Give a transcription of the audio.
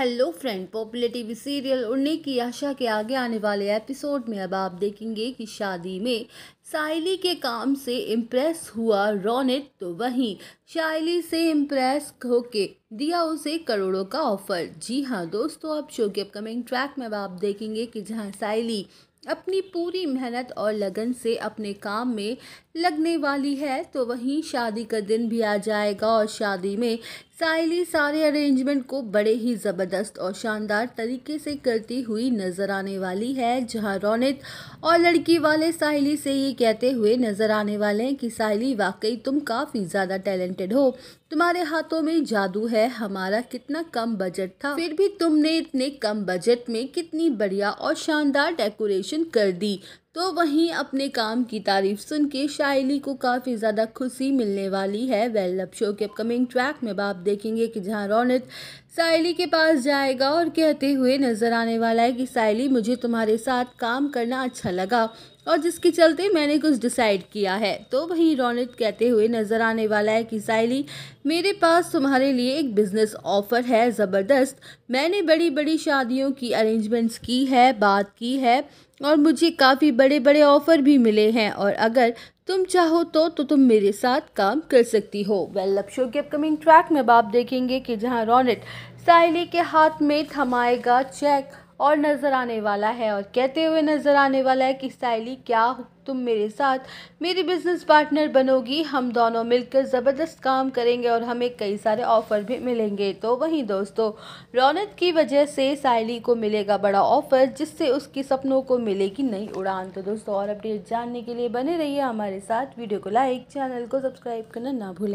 hello friend popular TV serial Udne Ki आशा के आगे आने वाले एपिसोड में अब आप देखेंगे कि शादी में साइली के काम से इम्प्रेस हुआ रोनित तो वहीं शाइली से इम्प्रेस होके दिया उसे करोड़ों का ऑफर जी हाँ दोस्तों अब शो के अपकमिंग ट्रैक में अब आप देखेंगे कि जहाँ साइली अपनी पूरी मेहनत और लगन से अपने काम में लगने वाली है तो वहीं शादी का दिन भी आ जाएगा और शादी में सायली सारे अरेंजमेंट को बड़े ही ज़बरदस्त और शानदार तरीके से करती हुई नज़र आने वाली है जहां रौनित और लड़की वाले साहिली से ये कहते हुए नज़र आने वाले हैं कि सायली वाकई तुम काफ़ी ज़्यादा टैलेंटेड हो तुम्हारे हाथों में जादू है हमारा कितना कम बजट था फिर भी तुमने इतने कम बजट में कितनी बढ़िया और शानदार डेकोरेशन कर दी तो वहीं अपने काम की तारीफ सुन के शायली को काफ़ी ज़्यादा खुशी मिलने वाली है वेल लव शो के अपकमिंग ट्रैक में आप देखेंगे कि जहां रौनित सायली के पास जाएगा और कहते हुए नज़र आने वाला है कि सायली मुझे तुम्हारे साथ काम करना अच्छा लगा और जिसके चलते मैंने कुछ डिसाइड किया है तो वहीं रौनित कहते हुए नज़र आने वाला है कि सायली मेरे पास तुम्हारे लिए एक बिज़नेस ऑफ़र है ज़बरदस्त मैंने बड़ी बड़ी शादियों की अरेंजमेंट्स की है बात की है और मुझे काफ़ी बड़े बड़े ऑफ़र भी मिले हैं और अगर तुम चाहो तो तो तुम मेरे साथ काम कर सकती हो वेल लव शो के अपकमिंग ट्रैक में अब आप देखेंगे कि जहां रॉनेट साहिली के हाथ में थमाएगा चेक और नज़र आने वाला है और कहते हुए नज़र आने वाला है कि साइली क्या तुम मेरे साथ मेरी बिज़नेस पार्टनर बनोगी हम दोनों मिलकर ज़बरदस्त काम करेंगे और हमें कई सारे ऑफ़र भी मिलेंगे तो वहीं दोस्तों रौनक की वजह से साइली को मिलेगा बड़ा ऑफ़र जिससे उसके सपनों को मिलेगी नई उड़ान तो दोस्तों और अपडेट जानने के लिए बने रहिए हमारे साथ वीडियो को लाइक चैनल को सब्सक्राइब करना ना भूलें